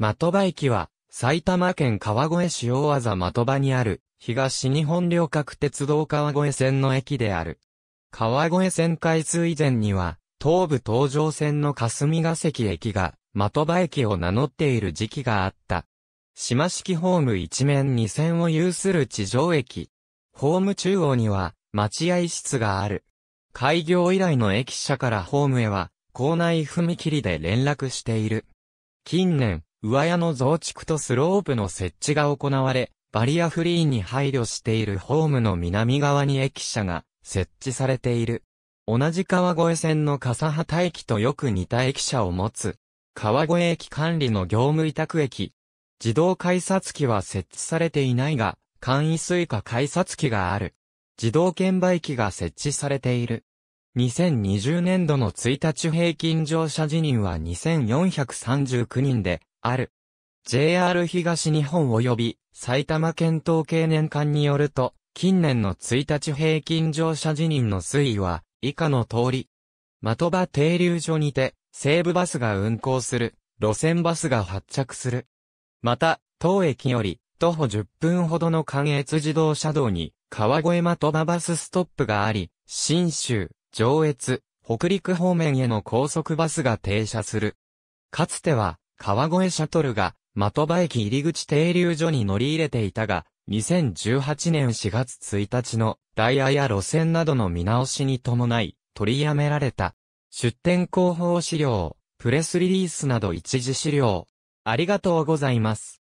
的場駅は、埼玉県川越市大和的場にある、東日本旅客鉄道川越線の駅である。川越線開通以前には、東武東上線の霞ヶ関駅が、的場駅を名乗っている時期があった。島式ホーム一面二線を有する地上駅。ホーム中央には、待合室がある。開業以来の駅舎からホームへは、校内踏切で連絡している。近年、上屋の増築とスロープの設置が行われ、バリアフリーに配慮しているホームの南側に駅舎が設置されている。同じ川越線の笠畑駅とよく似た駅舎を持つ、川越駅管理の業務委託駅。自動改札機は設置されていないが、簡易水化改札機がある。自動券売機が設置されている。2020年度の1日平均乗車辞任は2439人で、ある。JR 東日本及び埼玉県統計年間によると、近年の1日平均乗車辞任の推移は、以下の通り。的場停留所にて、西武バスが運行する、路線バスが発着する。また、当駅より、徒歩10分ほどの関越自動車道に、川越的場バスストップがあり、新州、上越、北陸方面への高速バスが停車する。かつては、川越シャトルが、的場駅入口停留所に乗り入れていたが、2018年4月1日のダイヤや路線などの見直しに伴い、取りやめられた。出店広報資料、プレスリリースなど一時資料。ありがとうございます。